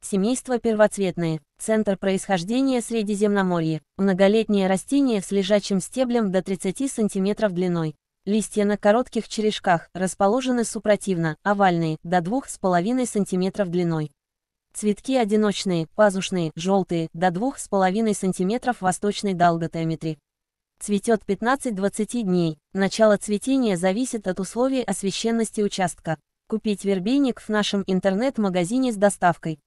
Семейство первоцветные, центр происхождения Средиземноморье, многолетнее растение с лежачим стеблем до 30 см длиной. Листья на коротких черешках, расположены супротивно, овальные, до 2,5 см длиной. Цветки одиночные, пазушные, желтые, до 2,5 см восточной долготометрии. Цветет 15-20 дней. Начало цветения зависит от условий освещенности участка. Купить вербейник в нашем интернет-магазине с доставкой.